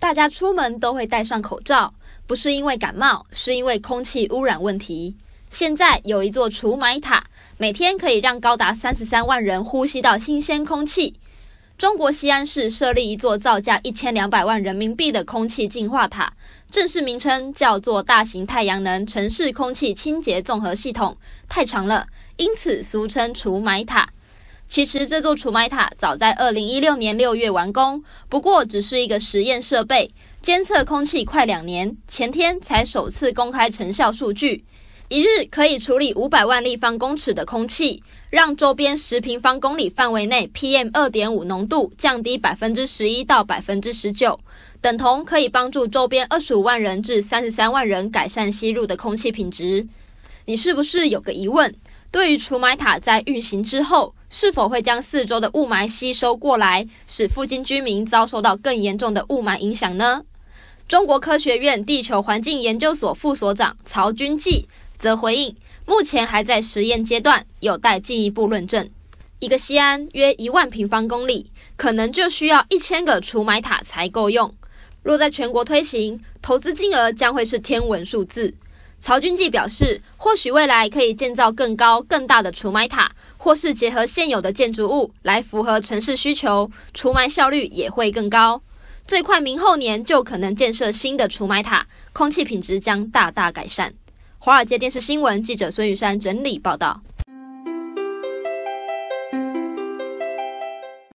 大家出门都会戴上口罩，不是因为感冒，是因为空气污染问题。现在有一座除霾塔，每天可以让高达三十三万人呼吸到新鲜空气。中国西安市设立一座造价一千两百万人民币的空气净化塔，正式名称叫做“大型太阳能城市空气清洁综合系统”，太长了，因此俗称除霾塔。其实这座除霾塔早在二零一六年六月完工，不过只是一个实验设备，监测空气快两年，前天才首次公开成效数据。一日可以处理五百万立方公尺的空气，让周边十平方公里范围内 PM 二点五浓度降低百分之十一到百分之十九，等同可以帮助周边二十五万人至三十三万人改善吸入的空气品质。你是不是有个疑问？对于除霾塔在运行之后？是否会将四周的雾霾吸收过来，使附近居民遭受到更严重的雾霾影响呢？中国科学院地球环境研究所副所长曹军骥则回应：目前还在实验阶段，有待进一步论证。一个西安约一万平方公里，可能就需要一千个除霾塔才够用。若在全国推行，投资金额将会是天文数字。曹军记表示，或许未来可以建造更高、更大的除霾塔，或是结合现有的建筑物来符合城市需求，除霾效率也会更高。最快明后年就可能建设新的除霾塔，空气品质将大大改善。华尔街电视新闻记者孙玉山整理报道。